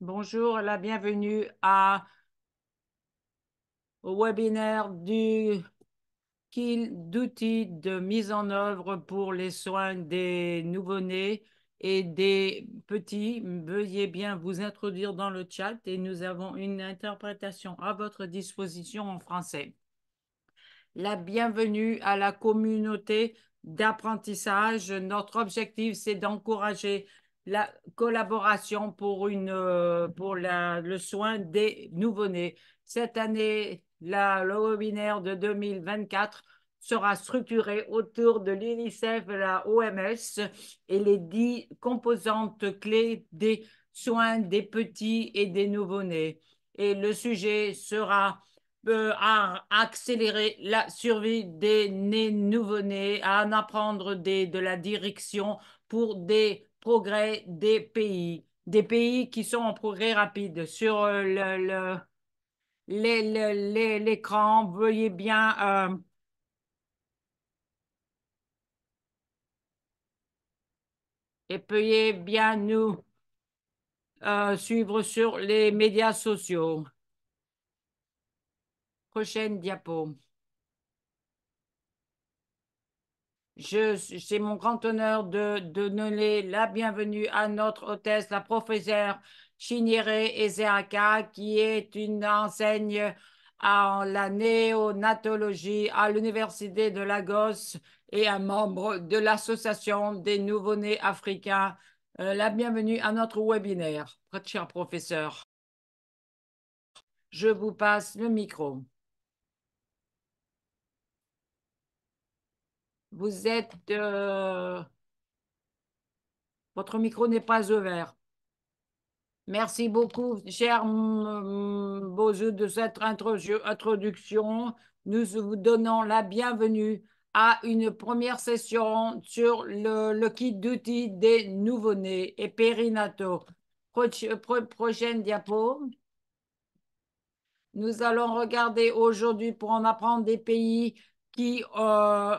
Bonjour, la bienvenue au webinaire du d'outils de mise en œuvre pour les soins des nouveau-nés et des petits. Veuillez bien vous introduire dans le chat et nous avons une interprétation à votre disposition en français. La bienvenue à la communauté d'apprentissage. Notre objectif, c'est d'encourager la collaboration pour, une, euh, pour la, le soin des nouveau-nés. Cette année, la, le webinaire de 2024 sera structuré autour de l'UNICEF la OMS et les dix composantes clés des soins des petits et des nouveau-nés. Et le sujet sera euh, à accélérer la survie des nés nouveau-nés, à en apprendre des, de la direction pour des progrès des pays, des pays qui sont en progrès rapide. Sur l'écran, euh, le, le, veuillez bien... et euh, veuillez bien nous euh, suivre sur les médias sociaux. Prochaine diapo. c'est mon grand honneur de, donner la bienvenue à notre hôtesse, la professeure Chinyere Ezeaka, qui est une enseigne en la néonatologie à l'Université de Lagos et un membre de l'Association des nouveau-nés africains. Euh, la bienvenue à notre webinaire, cher professeur. Je vous passe le micro. Vous êtes... Euh, votre micro n'est pas ouvert. Merci beaucoup, cher euh, Bozo, de cette introduction. Nous vous donnons la bienvenue à une première session sur le, kit d'outils des nouveau-nés et périnataux. prochaine diapo. Nous allons regarder aujourd'hui pour en apprendre des pays qui euh,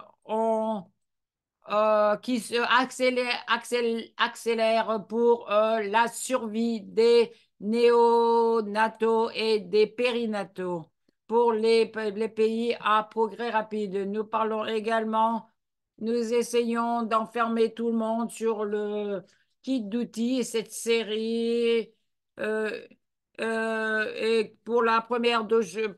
euh, qui se accélère, pour euh, la survie des néonatos et des périnatos pour les, pays à progrès rapide. Nous parlons également, nous essayons d'enfermer tout le monde sur le kit d'outils, cette série. Euh, et pour la première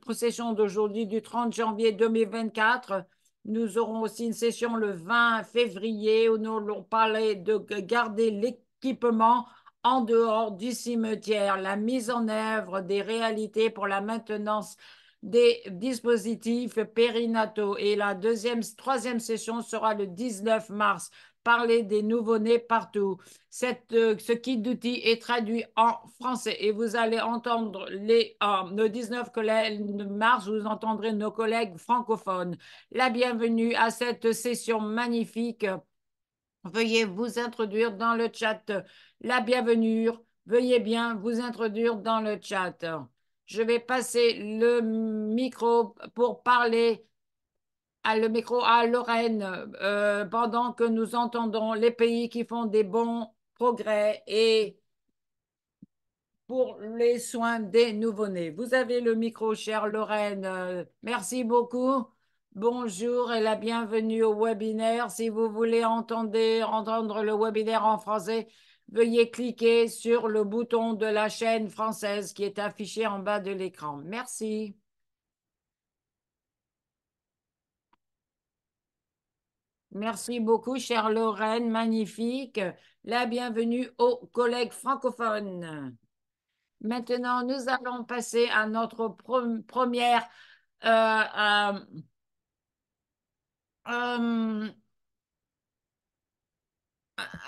procession d'aujourd'hui du 30 janvier 2024, nous aurons aussi une session le 20 février où nous allons parler de garder l'équipement en dehors du cimetière, la mise en œuvre des réalités pour la maintenance des dispositifs périnataux. Et la deuxième, troisième session sera le 19 mars parler des nouveau-nés partout. Euh, ce kit d'outils est traduit en français et vous allez entendre les, euh, nos 19 collègues de mars, vous entendrez nos collègues francophones. La bienvenue à cette session magnifique. Veuillez vous introduire dans le chat. La bienvenue, veuillez bien vous introduire dans le chat. Je vais passer le micro pour parler le micro à Lorraine euh, pendant que nous entendons les pays qui font des bons progrès et pour les soins des nouveau-nés. Vous avez le micro, chère Lorraine. Merci beaucoup. Bonjour et la bienvenue au webinaire. Si vous voulez entendre, entendre le webinaire en français, veuillez cliquer sur le bouton de la chaîne française qui est affiché en bas de l'écran. Merci. Merci beaucoup, chère Lorraine, magnifique. La bienvenue aux collègues francophones. Maintenant, nous allons passer à notre première euh, euh, euh,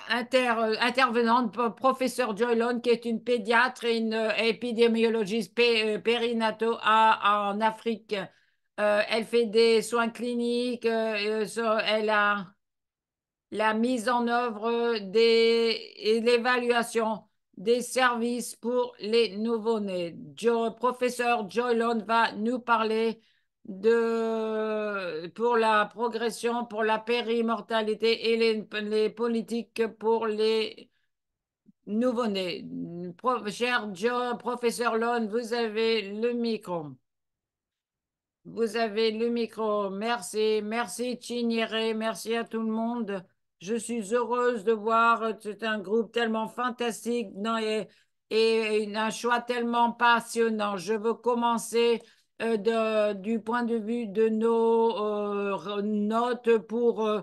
intervenante, professeur Joylon, qui est une pédiatre et une épidémiologiste périnato en Afrique euh, elle fait des soins cliniques, euh, euh, elle a la mise en œuvre des, et l'évaluation des services pour les nouveau-nés. Jo, professeur Joylon va nous parler de, pour la progression, pour la périmortalité et les, politiques pour les nouveau-nés. cher professeur Lone, vous avez le micro. Vous avez le micro. Merci, merci Chignere, merci à tout le monde. Je suis heureuse de voir, c'est un groupe tellement fantastique non, et, un choix tellement passionnant. Je veux commencer euh, de, du point de vue de nos euh, notes pour... Euh,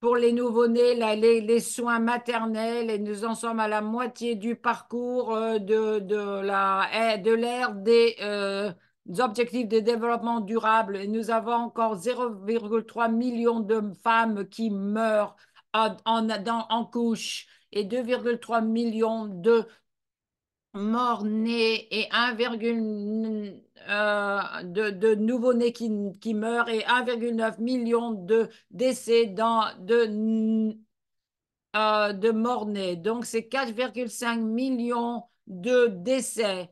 pour les nouveau-nés, les, les, soins maternels, et nous en sommes à la moitié du parcours de, de l'ère des, objectifs de développement durable et nous avons encore 0,3 million de femmes qui meurent en, en, en couche et 2,3 millions de morts-nés et 1, euh, de, nés qui, meurent et 1,9 million de décès dans, de, euh, de morts-nés. Donc, c'est 4,5 millions de décès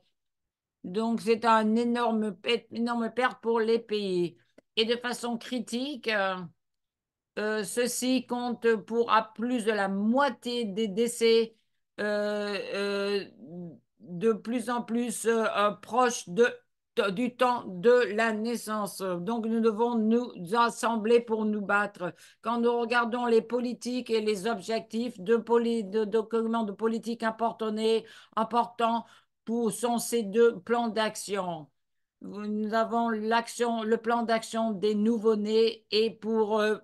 donc, c'est un énorme, énorme perte pour les pays. Et de façon critique, euh, euh, ceci compte pour plus de la moitié des décès euh, de plus en plus proches du temps de la naissance. Donc nous devons nous assembler pour nous battre. Quand nous regardons les politiques et les objectifs de, documents de politique importants pour, sont ces deux plans d'action. Nous avons l'action, le plan d'action des nouveau-nés et pour euh,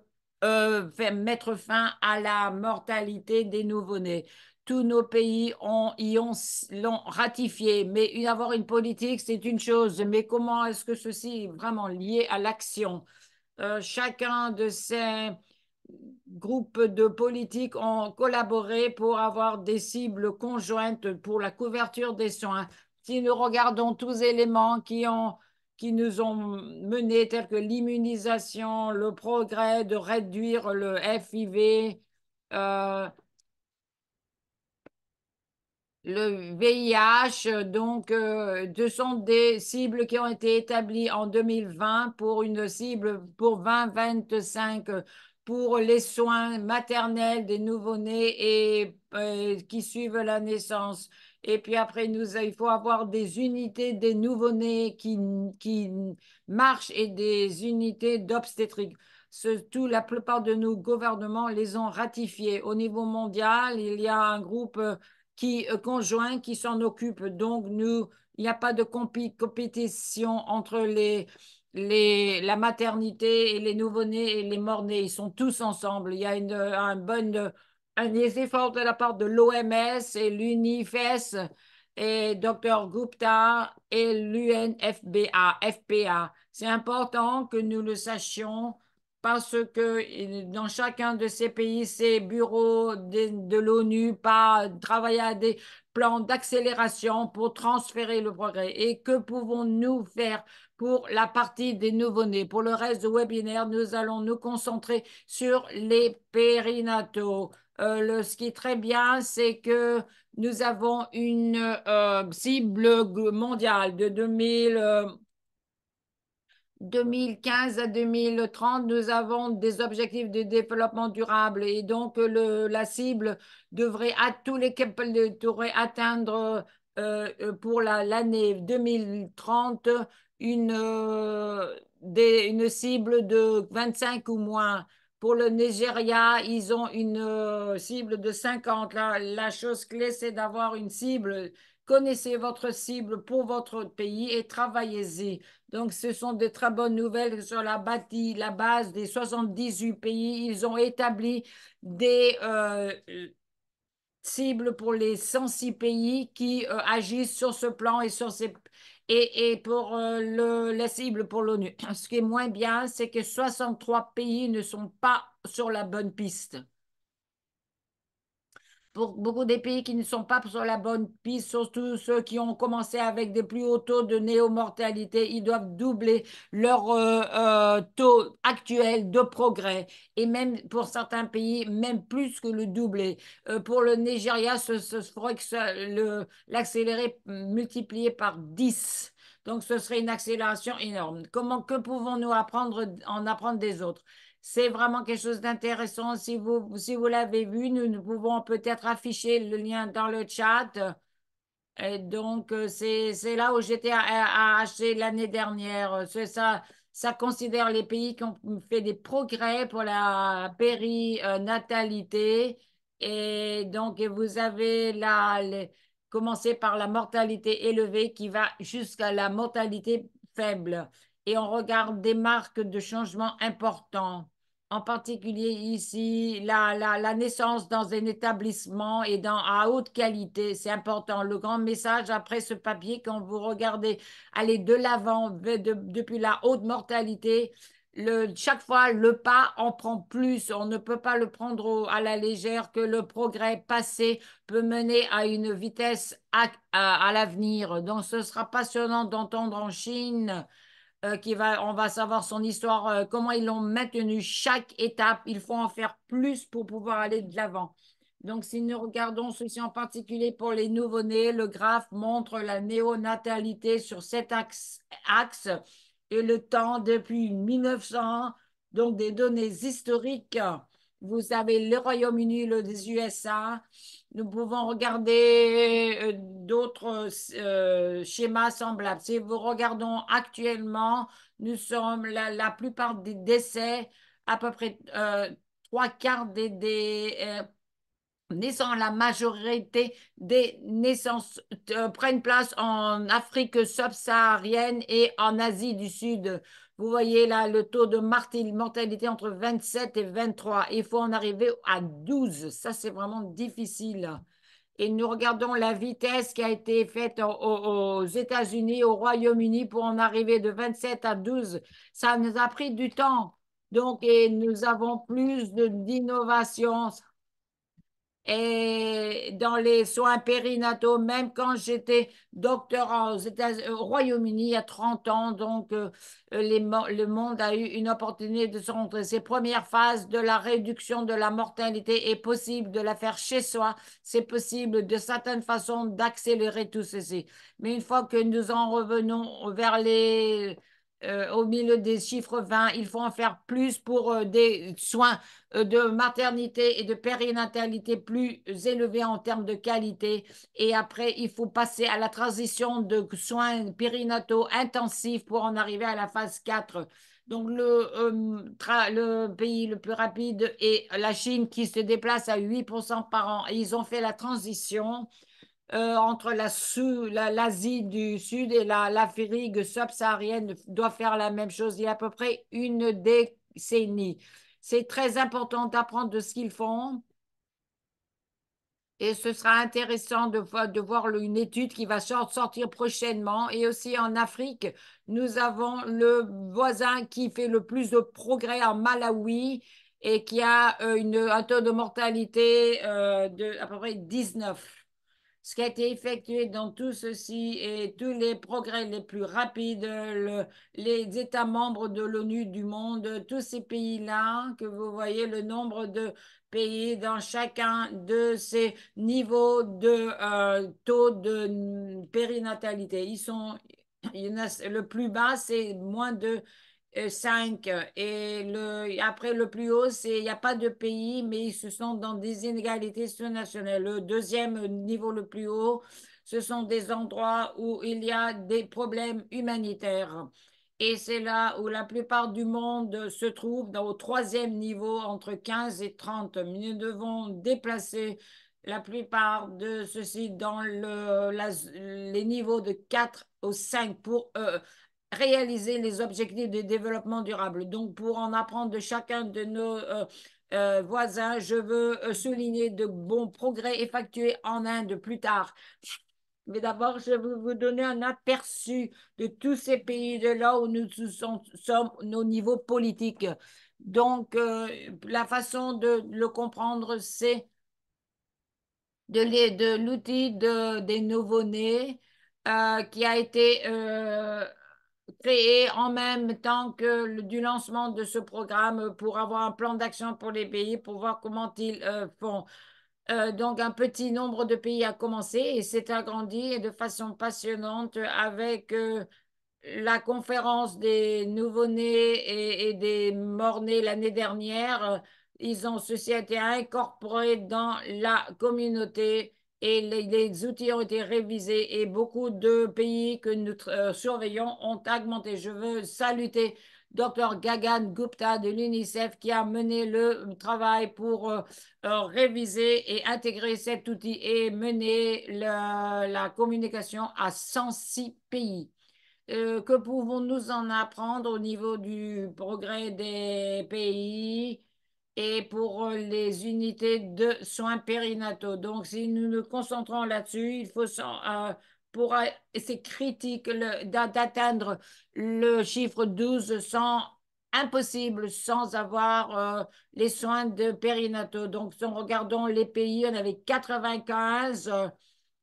euh, mettre fin à la mortalité des nouveau-nés. Tous nos pays y ont, l'ont ratifié, mais avoir une politique, c'est une chose. Mais comment est-ce que ceci est vraiment lié à l'action euh, Chacun de ces groupes de politiques ont collaboré pour avoir des cibles conjointes pour la couverture des soins. Si nous regardons tous les éléments qui, ont, qui nous ont menés, tels que l'immunisation, le progrès de réduire le FIV, euh, le VIH, donc, euh, ce sont des cibles qui ont été établies en 2020 pour une cible pour 2025 pour les soins maternels des nouveau-nés et euh, qui suivent la naissance. Et puis après, nous, il faut avoir des unités des nouveau-nés qui, qui marchent et des unités d'obstétrique. Surtout, la plupart de nos gouvernements les ont ratifiés. Au niveau mondial, il y a un groupe euh, qui, euh, conjoint qui s'en occupe. Donc, nous, il n'y a pas de compétition entre les, les, la maternité et les nouveau-nés et les morts-nés, ils sont tous ensemble. Il y a une, un bon un effort de la part de l'OMS et l'UNIFES et Dr Gupta et l'UNFBA, FPA. C'est important que nous le sachions parce que dans chacun de ces pays, ces bureaux de, de l'ONU pas à des plans d'accélération pour transférer le progrès. Et que pouvons-nous faire pour la partie des nouveau-nés Pour le reste du webinaire, nous allons nous concentrer sur les périnataux. Euh, le, ce qui est très bien, c'est que nous avons une euh, cible mondiale de 2000. 2015 à 2030, nous avons des objectifs de développement durable et donc euh, la cible devrait à tous les devrait atteindre euh, euh, pour l'année 2030 une, une cible de 25 ou moins. Pour le Nigeria, ils ont une cible de 50. la chose clé, c'est d'avoir une cible Connaissez votre cible pour votre pays et travaillez-y. Donc, ce sont de très bonnes nouvelles sur la, bâtie, la base des 78 pays. Ils ont établi des euh, cibles pour les 106 pays qui euh, agissent sur ce plan et sur ces et, pour euh, le, la cible pour l'ONU. Ce qui est moins bien, c'est que 63 pays ne sont pas sur la bonne piste pour beaucoup des pays qui ne sont pas sur la bonne piste, surtout ceux qui ont commencé avec des plus hauts taux de néomortalité, ils doivent doubler leur euh, euh, taux actuel de progrès. Et même pour certains pays, même plus que le doubler. Euh, pour le Nigeria, ce, ce faudrait que par 10. Donc, ce serait une accélération énorme. Comment que pouvons-nous apprendre en apprendre des autres c'est vraiment quelque chose d'intéressant. Si vous, l'avez vu, nous, pouvons peut-être afficher le lien dans le chat. Et donc, euh, c'est là où j'étais à, acheter l'année dernière. Ça, ça considère les pays qui ont fait des progrès pour la périnatalité. Et donc, vous avez là commencé par la mortalité élevée qui va jusqu'à la mortalité faible. Et on regarde des marques de changement importants en particulier ici, la, naissance dans un établissement et dans, à haute qualité, c'est important. Le grand message après ce papier, quand vous regardez aller de l'avant, depuis la haute mortalité, chaque fois, le pas en prend plus. On ne peut pas le prendre à la légère que le progrès passé peut mener à une vitesse à l'avenir. Donc, ce sera passionnant d'entendre en Chine euh, on va savoir son histoire, euh, comment ils l'ont maintenu, chaque étape. Il faut en faire plus pour pouvoir aller de l'avant. Donc, si nous regardons ceci en particulier pour les nouveau-nés, le graphe montre la néonatalité sur cet axe, axe et le temps depuis 1900, donc des données historiques vous avez le Royaume-Uni, les USA. Nous pouvons regarder euh, d'autres euh, schémas semblables. Si vous regardons actuellement, nous sommes la, plupart des décès, à peu près euh, trois quarts des, naissances, la majorité des naissances prennent place en Afrique subsaharienne et en Asie du Sud. Vous voyez là le taux de mortalité entre 27 et 23. Il faut en arriver à 12. Ça, c'est vraiment difficile. Et nous regardons la vitesse qui a été faite aux États-Unis, au Royaume-Uni pour en arriver de 27 à 12. Ça nous a pris du temps. Donc, et nous avons plus d'innovations et dans les soins périnataux, même quand j'étais docteur aux euh, au Royaume-Uni il y a 30 ans, donc euh, le monde a eu une opportunité de se rendre. Ces premières phases de la réduction de la mortalité est possible de la faire chez soi, c'est possible de certaines façons d'accélérer tout ceci. Mais une fois que nous en revenons vers les euh, au milieu des chiffres 20, il faut en faire plus pour euh, des soins euh, de maternité et de périnatalité plus élevés en termes de qualité. Et après, il faut passer à la transition de soins périnataux intensifs pour en arriver à la phase 4. Donc le, le pays le plus rapide est la Chine qui se déplace à 8% par an. Et ils ont fait la transition euh, entre l'Asie la, du Sud et l'Afrique subsaharienne doit faire la même chose il y a à peu près une décennie. C'est très important d'apprendre de ce qu'ils font et ce sera intéressant de, voir une étude qui va sortir prochainement. Et aussi en Afrique, nous avons le voisin qui fait le plus de progrès en Malawi et qui a euh, une, un taux de mortalité euh, de à peu près 19 ce qui a été effectué dans tout ceci et tous les progrès les plus rapides, les États membres de l'ONU du monde, tous ces pays-là, que vous voyez le nombre de pays dans chacun de ces niveaux de euh, taux de périnatalité. Ils sont, le plus bas, c'est moins de 5. Et le, après, le plus haut, c'est il n'y a pas de pays, mais ils se sont dans des inégalités surnationales. Le deuxième niveau le plus haut, ce sont des endroits où il y a des problèmes humanitaires. Et c'est là où la plupart du monde se trouve, dans, au troisième niveau, entre 15 et 30. Nous devons déplacer la plupart de ceux-ci dans le, les niveaux de 4 au 5 pour euh, réaliser les objectifs de développement durable. Donc, pour en apprendre de chacun de nos euh, euh, voisins, je veux euh, souligner de bons progrès effectués en Inde plus tard. Mais d'abord, je veux vous donner un aperçu de tous ces pays de là où nous sommes nos niveaux politiques. Donc, la façon de le comprendre, c'est de l'outil de, de, des nouveaux-nés qui a été créé en même temps que le, du lancement de ce programme pour avoir un plan d'action pour les pays, pour voir comment ils euh, font. Euh, donc, un petit nombre de pays a commencé et s'est agrandi de façon passionnante avec euh, la conférence des nouveau-nés et, des morts-nés l'année dernière. Ils ont ceci été incorporé dans la communauté et les, outils ont été révisés et beaucoup de pays que nous euh, surveillons ont augmenté. Je veux saluer Dr Gagan Gupta de l'UNICEF qui a mené le travail pour euh, euh, réviser et intégrer cet outil et mener la communication à 106 pays. que pouvons-nous en apprendre au niveau du progrès des pays et pour euh, les unités de soins périnataux. Donc, si nous nous concentrons là-dessus, il faut euh, pour euh, c'est critique d'atteindre le chiffre 12 sans impossible sans avoir les soins de périnataux. Donc, si nous regardons les pays, on avait 95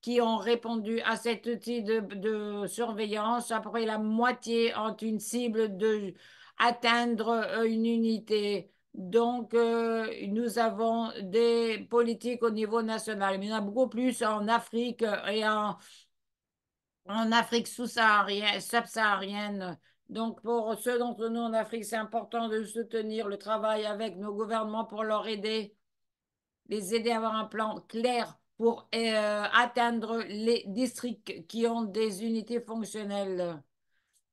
qui ont répondu à cet outil de, de surveillance. Après, la moitié ont une cible de atteindre une unité. Donc, euh, nous avons des politiques au niveau national, mais il y en a beaucoup plus en Afrique euh, et en, Afrique subsaharienne. Donc, pour ceux d'entre nous en Afrique, c'est important de soutenir le travail avec nos gouvernements pour leur aider, les aider à avoir un plan clair pour euh, atteindre les districts qui ont des unités fonctionnelles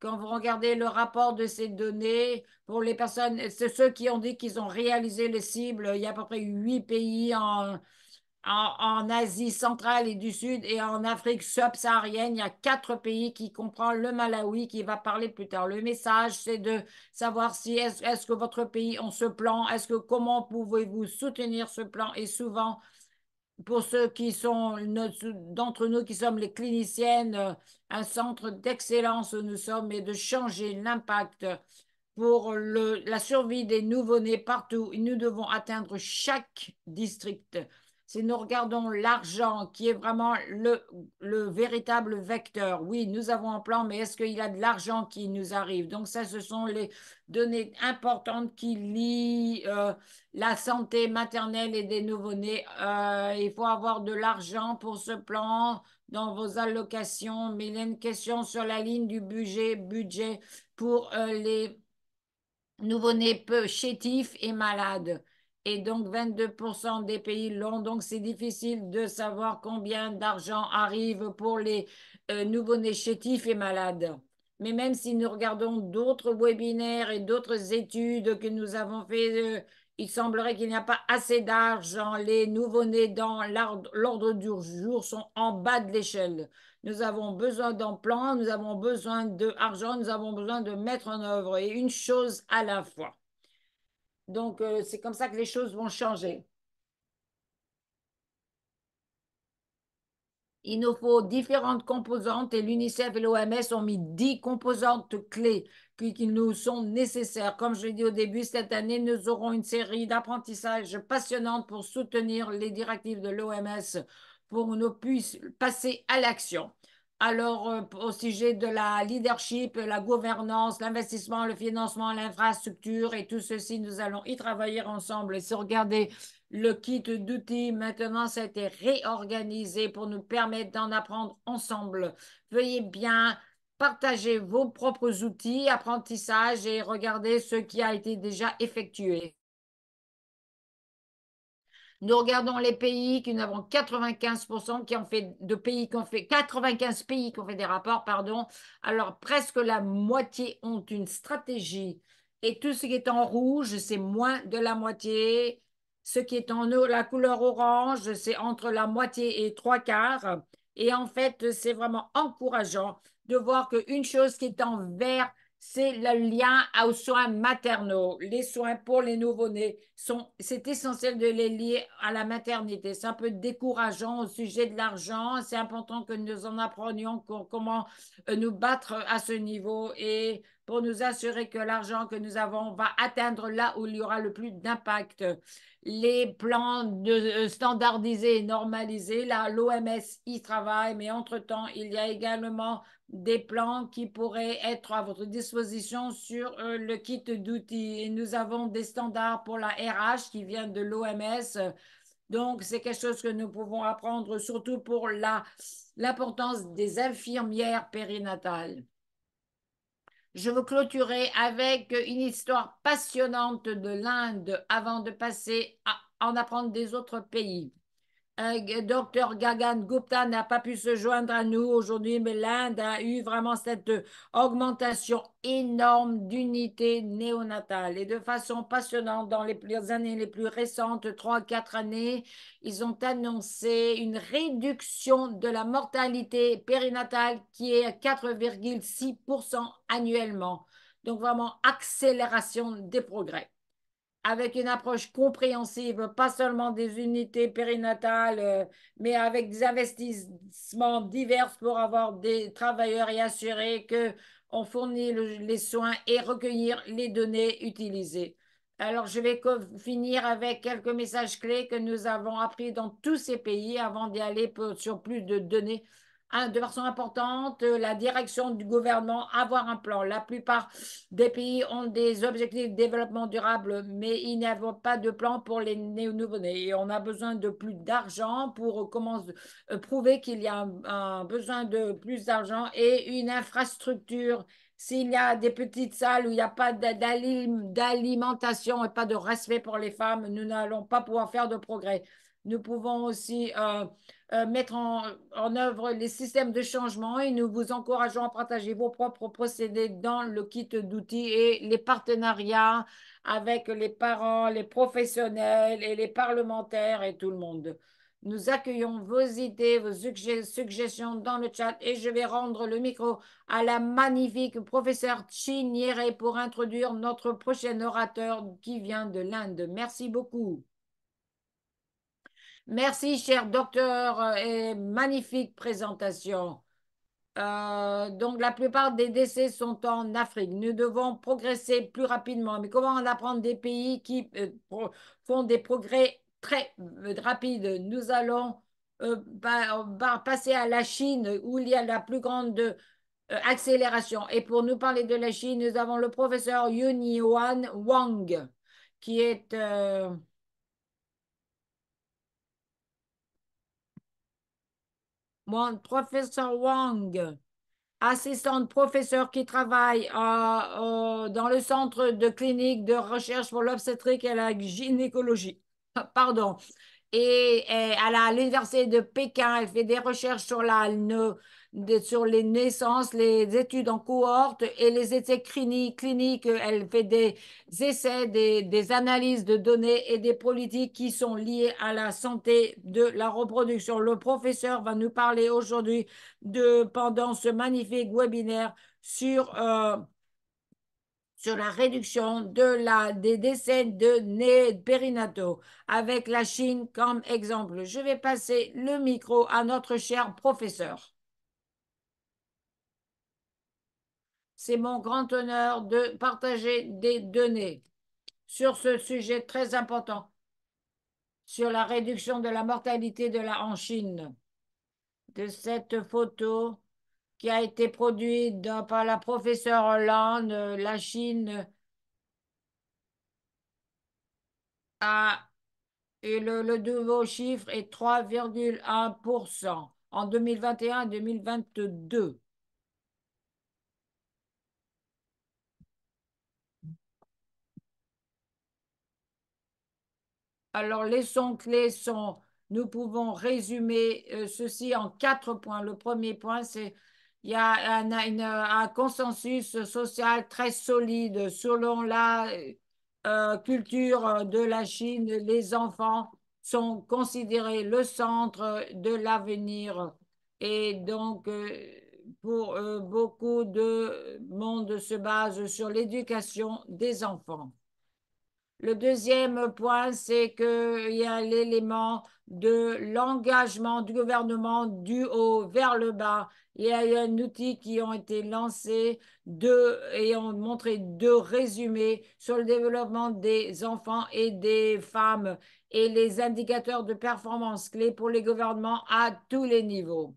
quand vous regardez le rapport de ces données, pour les personnes, c'est ceux qui ont dit qu'ils ont réalisé les cibles, il y a à peu près huit pays en, en, Asie centrale et du Sud et en Afrique subsaharienne. Il y a quatre pays qui comprennent le Malawi qui va parler plus tard. Le message, c'est de savoir si est-ce que votre pays a ce plan, est-ce que comment pouvez-vous soutenir ce plan et souvent pour ceux qui sont d'entre nous qui sommes les cliniciennes, un centre d'excellence nous sommes et de changer l'impact pour la survie des nouveau-nés partout. Nous devons atteindre chaque district si nous regardons l'argent qui est vraiment le, véritable vecteur, oui, nous avons un plan, mais est-ce qu'il y a de l'argent qui nous arrive Donc ça, ce sont les données importantes qui lient euh, la santé maternelle et des nouveau-nés. Euh, il faut avoir de l'argent pour ce plan dans vos allocations, mais il y a une question sur la ligne du budget, budget pour euh, les nouveau-nés peu chétifs et malades et donc 22% des pays l'ont. Donc c'est difficile de savoir combien d'argent arrive pour les euh, nouveau-nés chétifs et malades. Mais même si nous regardons d'autres webinaires et d'autres études que nous avons faites, euh, il semblerait qu'il n'y a pas assez d'argent. Les nouveau-nés dans l'ordre du jour sont en bas de l'échelle. Nous avons besoin d'un plan, nous avons besoin d'argent, nous avons besoin de mettre en œuvre et une chose à la fois. Donc, euh, c'est comme ça que les choses vont changer. Il nous faut différentes composantes et l'UNICEF et l'OMS ont mis 10 composantes clés qui, nous sont nécessaires. Comme je l'ai dit au début, cette année, nous aurons une série d'apprentissages passionnantes pour soutenir les directives de l'OMS pour que nous puissions passer à l'action. Alors, euh, au sujet de la leadership, la gouvernance, l'investissement, le financement, l'infrastructure et tout ceci, nous allons y travailler ensemble. Et si regardez le kit d'outils, maintenant, ça a été réorganisé pour nous permettre d'en apprendre ensemble. Veuillez bien partager vos propres outils, apprentissages et regarder ce qui a été déjà effectué. Nous regardons les pays qui nous avons 95% qui ont fait de pays qui ont fait 95 pays qui ont fait des rapports, pardon. Alors presque la moitié ont une stratégie et tout ce qui est en rouge, c'est moins de la moitié. Ce qui est en la couleur orange, c'est entre la moitié et trois quarts. Et en fait, c'est vraiment encourageant de voir qu'une chose qui est en vert c'est le lien aux soins maternaux. Les soins pour les nouveau-nés, sont, c'est essentiel de les lier à la maternité. C'est un peu décourageant au sujet de l'argent. C'est important que nous en apprenions comment euh, nous battre à ce niveau et pour nous assurer que l'argent que nous avons va atteindre là où il y aura le plus d'impact. Les plans de, euh, standardisés et normalisés, là, l'OMS y travaille, mais entre-temps, il y a également des plans qui pourraient être à votre disposition sur euh, le kit d'outils. Et nous avons des standards pour la RH qui viennent de l'OMS. Donc, c'est quelque chose que nous pouvons apprendre, surtout pour l'importance des infirmières périnatales. Je vous clôturerai avec une histoire passionnante de l'Inde avant de passer à en apprendre des autres pays. Euh, docteur Gagan Gupta n'a pas pu se joindre à nous aujourd'hui, mais l'Inde a eu vraiment cette augmentation énorme d'unités néonatales. Et de façon passionnante, dans les, les années les plus récentes, 3-4 années, ils ont annoncé une réduction de la mortalité périnatale qui est à 4,6% annuellement. Donc vraiment accélération des progrès avec une approche compréhensive, pas seulement des unités périnatales, euh, mais avec des investissements divers pour avoir des travailleurs et assurer qu'on fournit les soins et recueillir les données utilisées. Alors, je vais finir avec quelques messages clés que nous avons appris dans tous ces pays avant d'y aller sur plus de données Hein, de façon importante euh, la direction du gouvernement, avoir un plan. La plupart des pays ont des objectifs de développement durable, mais ils n'ont pas de plan pour les nouveaux nés Et on a besoin de plus d'argent pour commencer, euh, prouver qu'il y a un, besoin de plus d'argent et une infrastructure. S'il y a des petites salles où il n'y a pas d'alimentation et pas de respect pour les femmes, nous n'allons pas pouvoir faire de progrès. Nous pouvons aussi euh, euh, mettre en, œuvre les systèmes de changement et nous vous encourageons à partager vos propres procédés dans le kit d'outils et les partenariats avec les parents, les professionnels et les parlementaires et tout le monde. Nous accueillons vos idées, vos suggestions dans le chat et je vais rendre le micro à la magnifique professeure Yere pour introduire notre prochain orateur qui vient de l'Inde. Merci beaucoup. Merci, cher docteur, euh, et magnifique présentation. Euh, donc, la plupart des décès sont en Afrique. Nous devons progresser plus rapidement. Mais comment en apprendre des pays qui euh, font des progrès très rapides Nous allons passer à la Chine où il y a la plus grande accélération. Et pour nous parler de la Chine, nous avons le professeur Yunyuan Wang, qui est mon professeur Wang, assistante professeur qui travaille euh, dans le centre de clinique de recherche pour l'obstétrique et la gynécologie. Pardon. Et, elle à l'université de Pékin, elle fait des recherches sur la ne, sur les naissances, les études en cohorte et les essais cliniques. elle fait des essais, des, analyses de données et des politiques qui sont liées à la santé de la reproduction. Le professeur va nous parler aujourd'hui de pendant ce magnifique webinaire sur euh, la réduction des décès de nés périnataux, avec la Chine comme exemple. Je vais passer le micro à notre cher professeur. c'est mon grand honneur de partager des données sur ce sujet très important, sur la réduction de la mortalité de la en Chine. De cette photo qui a été produite par la professeure Hollande, la Chine a et le, le nouveau chiffre est 3,1% en 2021 2022. Alors, les sons clés sont, nous pouvons résumer euh, ceci en quatre points. Le premier point, c'est il y a un, consensus social très solide selon la euh, culture de la Chine. Les enfants sont considérés le centre de l'avenir. Et donc, euh, pour beaucoup de monde se base sur l'éducation des enfants. Le deuxième point, c'est qu'il y a l'élément de l'engagement du gouvernement du haut vers le bas. Il y a un outil qui a été lancé et ont montré deux résumés sur le développement des enfants et des femmes et les indicateurs de performance clés pour les gouvernements à tous les niveaux.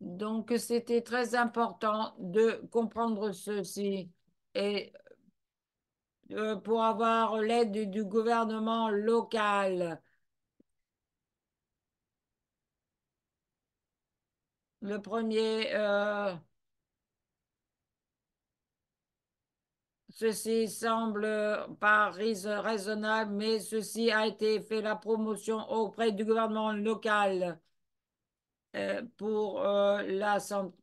Donc, c'était très important de comprendre ceci et euh, pour avoir l'aide du, gouvernement local. Le premier, euh, ceci semble pas raisonnable, mais ceci a été fait la promotion auprès du gouvernement local euh, pour la santé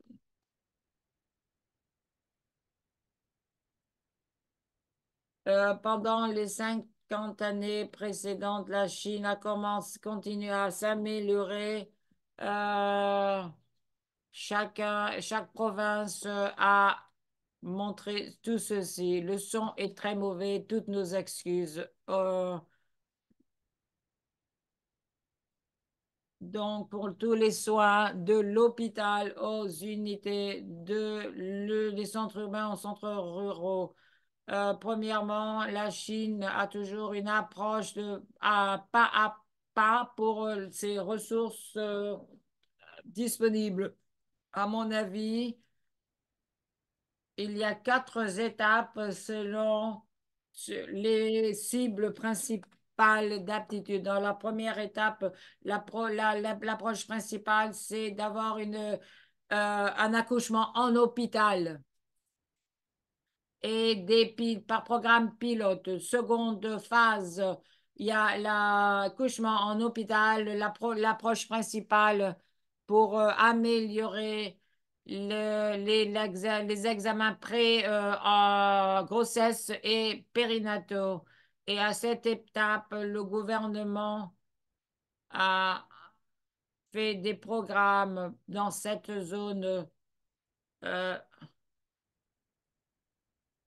Euh, pendant les 50 années précédentes, la Chine a commencé, continue à s'améliorer. Euh, chaque province euh, a montré tout ceci. Le son est très mauvais, toutes nos excuses. donc pour tous les soins de l'hôpital aux unités de centres urbains aux centres ruraux. Euh, premièrement, la Chine a toujours une approche de pas à pas pour euh, ses ressources euh, disponibles. À mon avis, il y a quatre étapes selon les cibles principales d'aptitude. Dans la première étape, l'approche principale, c'est d'avoir un accouchement en hôpital et par programme pilote. Seconde phase, il y a l'accouchement en hôpital, l'approche principale pour euh, améliorer le, les, les, examens pré-grossesse euh, et périnataux. Et à cette étape, le gouvernement a fait des programmes dans cette zone. Euh,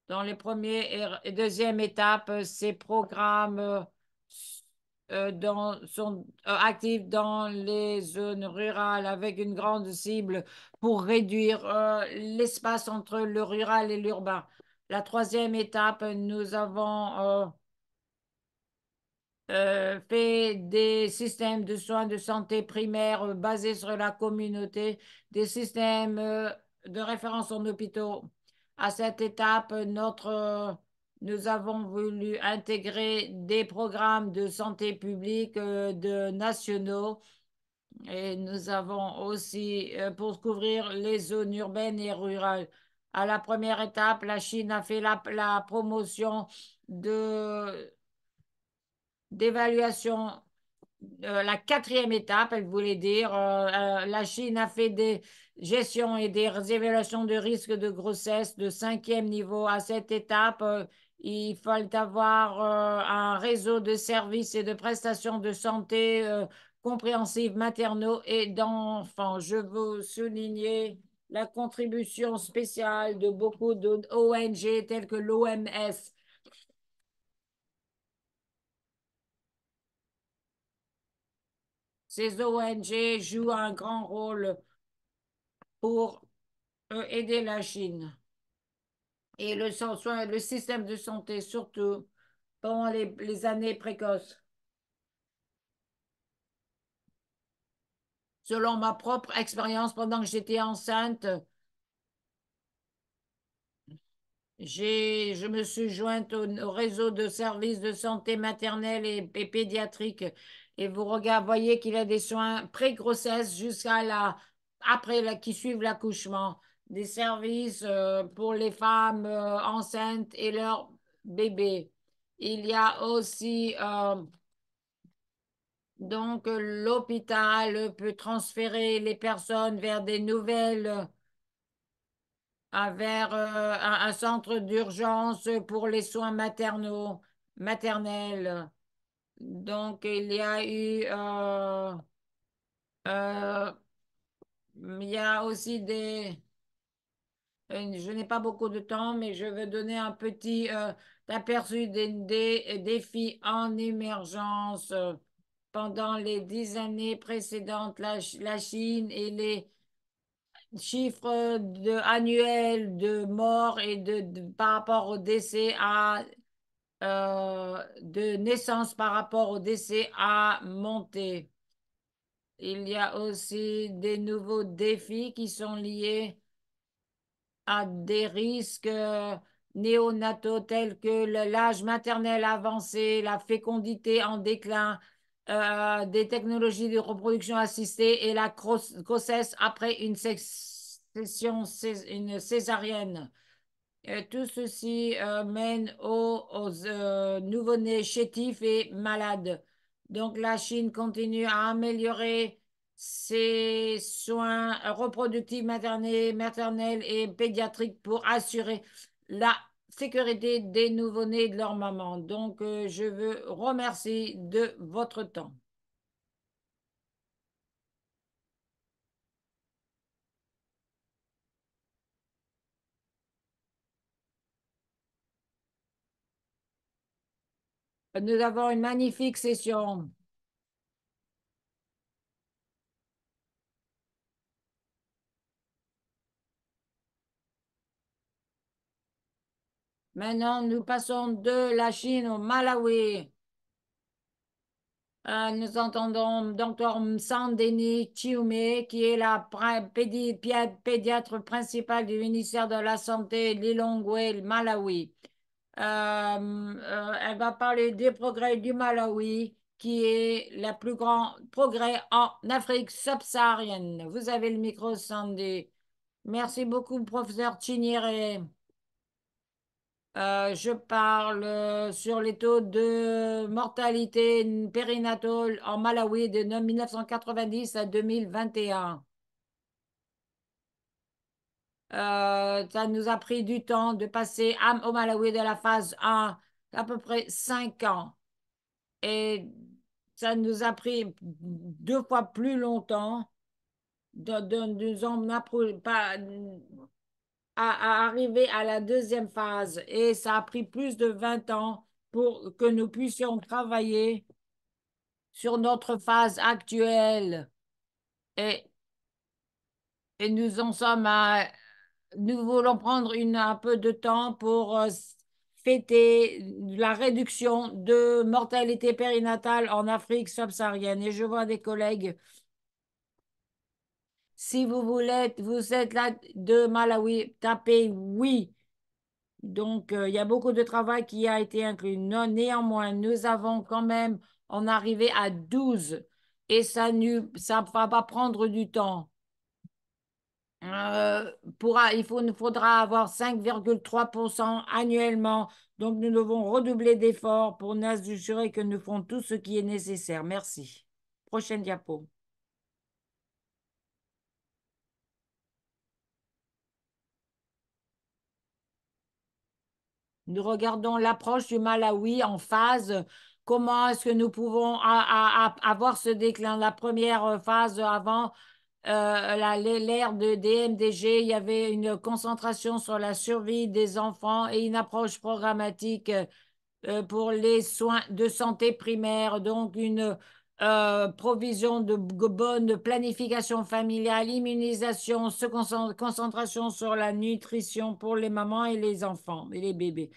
dans les premières et deuxièmes étapes, euh, ces programmes euh, euh, sont actifs dans les zones rurales avec une grande cible pour réduire l'espace entre le rural et l'urbain. La troisième étape, nous avons fait des systèmes de soins de santé primaires basés sur la communauté, des systèmes de référence en hôpitaux à cette étape, notre, euh, nous avons voulu intégrer des programmes de santé publique euh, de nationaux et nous avons aussi euh, pour couvrir les zones urbaines et rurales. À la première étape, la Chine a fait la, promotion de d'évaluation. la quatrième étape, elle voulait dire, la Chine a fait des gestion et des évaluations de risque de grossesse de cinquième niveau. À cette étape, euh, il faut avoir euh, un réseau de services et de prestations de santé euh, compréhensives maternaux et d'enfants. Je veux souligner la contribution spéciale de beaucoup d'ONG telles que l'OMS, ces ONG jouent un grand rôle pour euh, aider la Chine. Et le, le système de santé, surtout pendant les, années précoces. Selon ma propre expérience, pendant que j'étais enceinte, je me suis jointe au, réseau de services de santé maternelle et, pédiatrique. Et vous regardez, voyez qu'il y a des soins pré-grossesse jusqu'à la après la, qui suivent l'accouchement, des services euh, pour les femmes euh, enceintes et leurs bébés. Il y a aussi euh, donc l'hôpital peut transférer les personnes vers des nouvelles vers un, centre d'urgence pour les soins maternels. Donc, il y a eu il y a aussi des... Euh, je n'ai pas beaucoup de temps, mais je veux donner un petit euh, aperçu des, euh, défis en émergence. Pendant les dix années précédentes, la, Chine et les chiffres annuels de morts et de, par rapport au décès de naissance par rapport au décès a monté. Il y a aussi des nouveaux défis qui sont liés à des risques euh, néonataux tels que l'âge maternel avancé, la fécondité en déclin, euh, des technologies de reproduction assistée et la grossesse après une césarienne. Euh, tout ceci mène aux, nouveaux nouveau-nés chétifs et malades. Donc la Chine continue à améliorer ses soins reproductifs maternels, et pédiatriques pour assurer la sécurité des nouveau-nés et de leurs maman. Donc, euh, je veux remercier de votre temps. Nous avons une magnifique session. Maintenant, nous passons de la Chine au Malawi. Euh, nous entendons Dr Msandeni Chiume, qui est la pédiatre principale du ministère de la Santé Lilongwe, Malawi. Euh, euh, elle va parler des progrès du Malawi, qui est le plus grand progrès en Afrique subsaharienne. Vous avez le micro, Sandy. Merci beaucoup, professeur Chiniré. Euh, je parle sur les taux de mortalité périnatale en Malawi de 1990 à 2021. Euh, ça nous a pris du temps de passer au Malawi de la phase 1, à peu près 5 ans. Et ça nous a pris deux fois plus longtemps de, de, à, à, arriver à la deuxième phase. Et ça a pris plus de 20 ans pour que nous puissions travailler sur notre phase actuelle. Et, et nous en sommes à nous voulons prendre un peu de temps pour euh, fêter la réduction de mortalité périnatale en Afrique subsaharienne. Et je vois des collègues, si vous voulez, vous êtes là de Malawi, tapez oui. Donc, euh, il y a beaucoup de travail qui a été inclus. Non, néanmoins, nous avons quand même en arrivé à 12 et ça ne va pas prendre du temps. Euh, il nous faudra avoir 5,3% annuellement. Donc, nous devons redoubler d'efforts pour nous assurer que nous ferons tout ce qui est nécessaire. Merci. Prochaine diapo. Nous regardons l'approche du Malawi en phase comment est-ce que nous pouvons avoir ce déclin. La première phase avant euh, l'ère de DMDG, il y avait une concentration sur la survie des enfants et une approche programmatique euh, pour les soins de santé primaire, donc une euh, provision de bonne planification familiale, immunisation, se concentration sur la nutrition pour les mamans et les enfants et les bébés.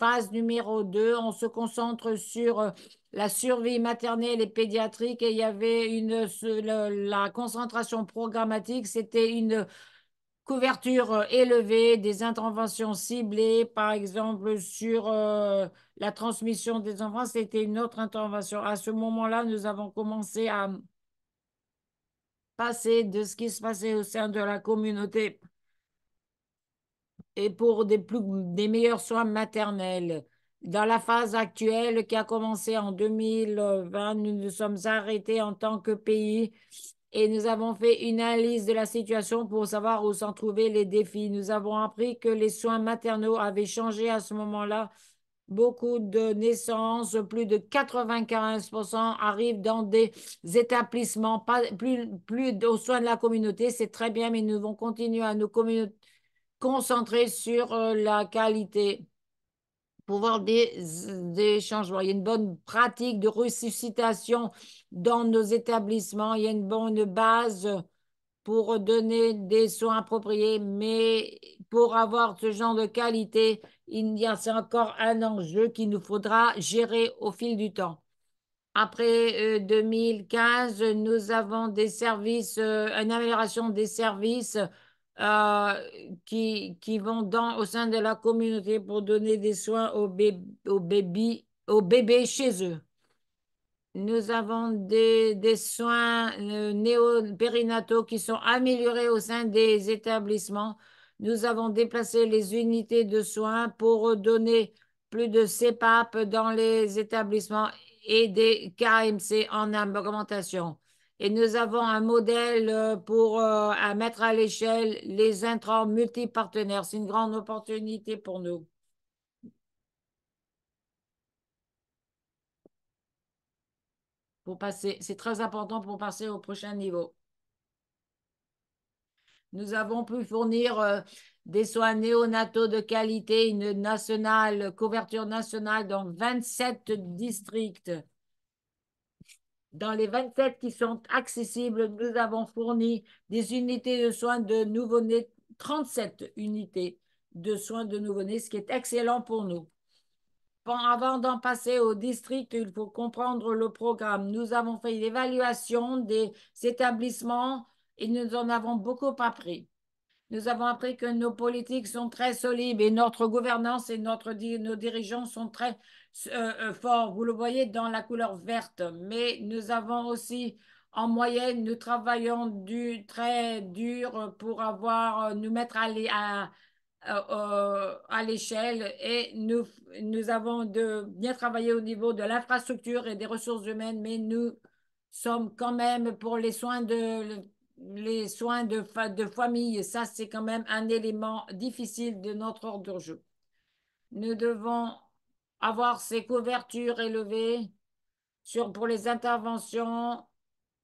Phase numéro 2, on se concentre sur la survie maternelle et pédiatrique et il y avait une, la concentration programmatique, c'était une couverture euh, élevée, des interventions ciblées, par exemple sur euh, la transmission des enfants, c'était une autre intervention. À ce moment-là, nous avons commencé à passer de ce qui se passait au sein de la communauté et pour des, plus, des meilleurs soins maternels dans la phase actuelle qui a commencé en 2020, nous nous sommes arrêtés en tant que pays et nous avons fait une analyse de la situation pour savoir où s'en trouvaient les défis. Nous avons appris que les soins maternaux avaient changé à ce moment-là. Beaucoup de naissances, plus de 95% arrivent dans des établissements, pas, plus, plus aux soins de la communauté. C'est très bien, mais nous allons continuer à nous concentrer sur euh, la qualité voir des, des changements. Il y a une bonne pratique de ressuscitation dans nos établissements. Il y a une bonne base pour donner des soins appropriés, mais pour avoir ce genre de qualité, il y a c'est encore un enjeu qu'il nous faudra gérer au fil du temps. Après 2015, euh, nous avons des services, euh, une amélioration des services euh, qui, vont au sein de la communauté pour donner des soins aux, bé bébés, chez eux. Nous avons des, soins euh, néo qui sont améliorés au sein des établissements. Nous avons déplacé les unités de soins pour donner plus de CEPAP dans les établissements et des KMC en augmentation et nous avons un modèle euh, pour euh, mettre à l'échelle les intrants multipartenaires. C'est une grande opportunité pour nous. Pour passer, c'est très important pour passer au prochain niveau. Nous avons pu fournir euh, des soins néonataux de qualité, une nationale, couverture nationale dans 27 districts. Dans les 27 qui sont accessibles, nous avons fourni des unités de soins de nouveau-nés, 37 unités de soins de nouveau-nés, ce qui est excellent pour nous. avant d'en passer au district, il faut comprendre le programme. Nous avons fait l'évaluation des établissements et nous en avons beaucoup appris. Nous avons appris que nos politiques sont très solides et notre gouvernance et notre, nos dirigeants sont très euh, euh, fort, vous le voyez dans la couleur verte, mais nous avons aussi en moyenne, nous travaillons du, très dur pour avoir, euh, nous mettre à, à l'échelle et nous, nous avons de bien travaillé au niveau de l'infrastructure et des ressources humaines, mais nous sommes quand même pour les soins de, les soins de, de famille. Ça, c'est quand même un élément difficile de notre ordre de jeu. Nous devons avoir ces couvertures élevées pour les interventions,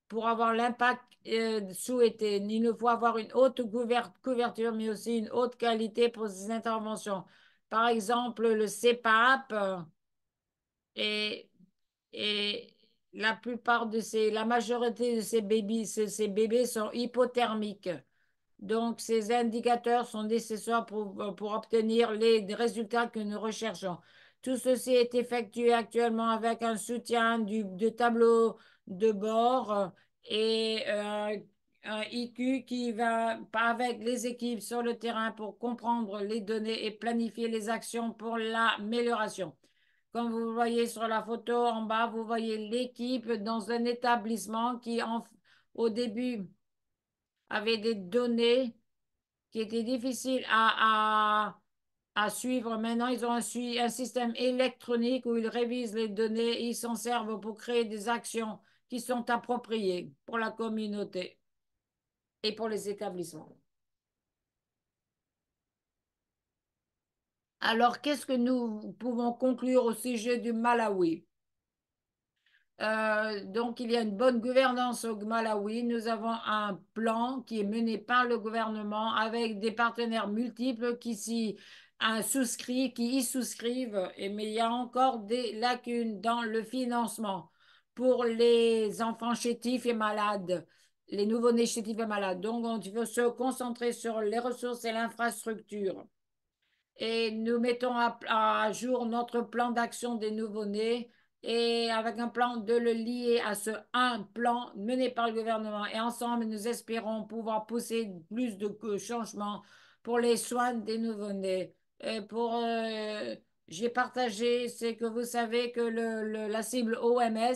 pour avoir l'impact euh, souhaité. Il ne faut avoir une haute couverture, mais aussi une haute qualité pour ces interventions. Par exemple, le CEPAP euh, et, la plupart de ces, la majorité de ces bébés, ces, bébés sont hypothermiques. Donc, ces indicateurs sont nécessaires pour, pour obtenir les résultats que nous recherchons. Tout ceci est effectué actuellement avec un soutien du, de tableau de bord et euh, un IQ qui va avec les équipes sur le terrain pour comprendre les données et planifier les actions pour l'amélioration. Comme vous voyez sur la photo en bas, vous voyez l'équipe dans un établissement qui, au début, avait des données qui étaient difficiles à à suivre. Maintenant, ils ont un, système électronique où ils révisent les données et ils s'en servent pour créer des actions qui sont appropriées pour la communauté et pour les établissements. Alors, qu'est-ce que nous pouvons conclure au sujet du Malawi euh, donc, il y a une bonne gouvernance au Malawi. Nous avons un plan qui est mené par le gouvernement avec des partenaires multiples qui s'y un souscrit, qui y souscrivent, et, eh mais il y a encore des lacunes dans le financement pour les enfants chétifs et malades, les nouveaux nés chétifs et malades. Donc, on veut se concentrer sur les ressources et l'infrastructure. Et nous mettons à, jour notre plan d'action des nouveaux nés et avec un plan de le lier à ce un plan mené par le gouvernement. Et ensemble, nous espérons pouvoir pousser plus de changements pour les soins des nouveaux nés pour euh, j'ai partagé, c'est que vous savez que le, la cible OMS,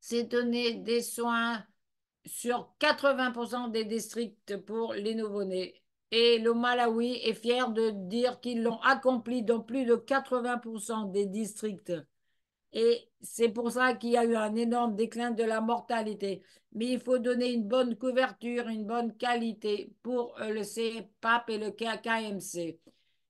c'est donner des soins sur 80% des districts pour les nouveau-nés. Et le Malawi est fier de dire qu'ils l'ont accompli dans plus de 80% des districts. Et c'est pour ça qu'il y a eu un énorme déclin de la mortalité. Mais il faut donner une bonne couverture, une bonne qualité pour euh, le CEPAP et le KKMC.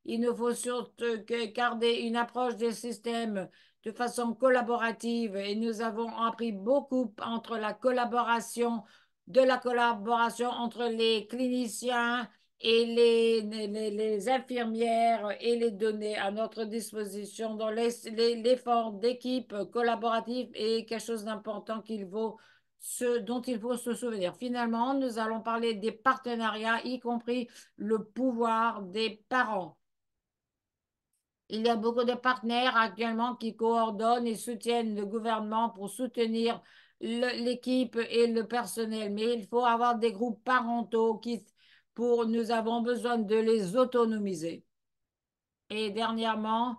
Il ne faut surtout que garder une approche des systèmes de façon collaborative et nous avons appris beaucoup entre la collaboration, de la collaboration entre les cliniciens, et les, les, les, infirmières et les données à notre disposition dans l'effort d'équipe collaborative est quelque chose d'important qu'il vaut ce dont il faut se souvenir. Finalement, nous allons parler des partenariats, y compris le pouvoir des parents. Il y a beaucoup de partenaires actuellement qui coordonnent et soutiennent le gouvernement pour soutenir l'équipe et le personnel, mais il faut avoir des groupes parentaux qui pour nous avons besoin de les autonomiser. Et dernièrement,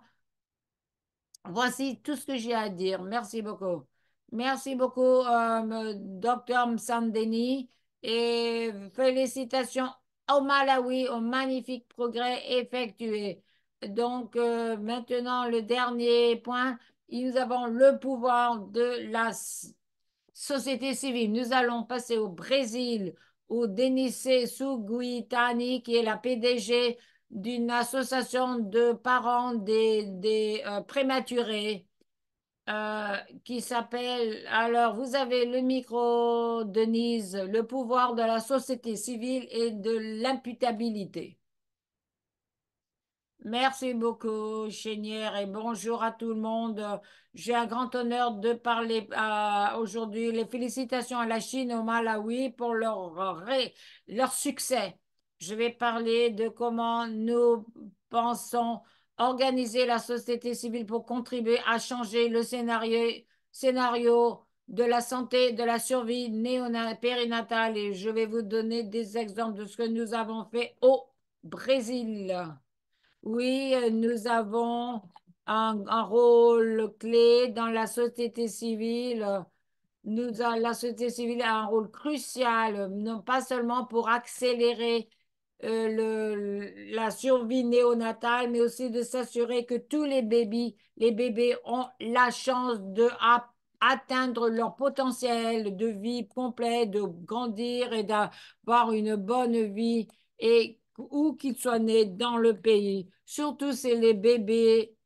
voici tout ce que j'ai à dire. Merci beaucoup. Merci beaucoup, euh, docteur Msandeni, et félicitations au Malawi au magnifique progrès effectué. Donc, euh, maintenant, le dernier point, nous avons le pouvoir de la société civile. Nous allons passer au Brésil, ou Denise Suguitani, qui est la PDG d'une association de parents des, euh, prématurés euh, qui s'appelle, alors vous avez le micro, Denise, le pouvoir de la société civile et de l'imputabilité. Merci beaucoup, Chénière, et bonjour à tout le monde. J'ai un grand honneur de parler euh, aujourd'hui. Les félicitations à la Chine au Malawi pour leur, leur succès. Je vais parler de comment nous pensons organiser la société civile pour contribuer à changer le scénario, de la santé, de la survie néonatale, périnatale Et je vais vous donner des exemples de ce que nous avons fait au Brésil. Oui, euh, nous avons un, rôle clé dans la société civile. Nous, euh, la société civile a un rôle crucial, non pas seulement pour accélérer euh, le, la survie néonatale, mais aussi de s'assurer que tous les bébés, les bébés ont la chance de atteindre leur potentiel de vie complète, de grandir et d'avoir une bonne vie et ou qu'ils soient nés dans le pays. Surtout, c'est les bébés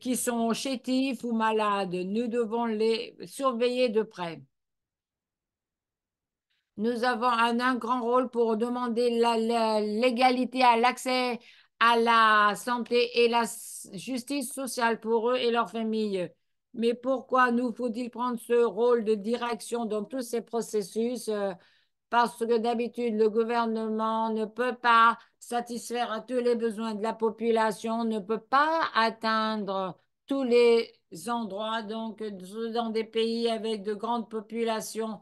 qui sont chétifs ou malades. Nous devons les surveiller de près. Nous avons un, un grand rôle pour demander l'égalité à l'accès à la santé et la justice sociale pour eux et leurs familles. Mais pourquoi nous faut-il prendre ce rôle de direction dans tous ces processus euh, parce que d'habitude, le gouvernement ne peut pas satisfaire à tous les besoins de la population, ne peut pas atteindre tous les endroits, donc dans des pays avec de grandes populations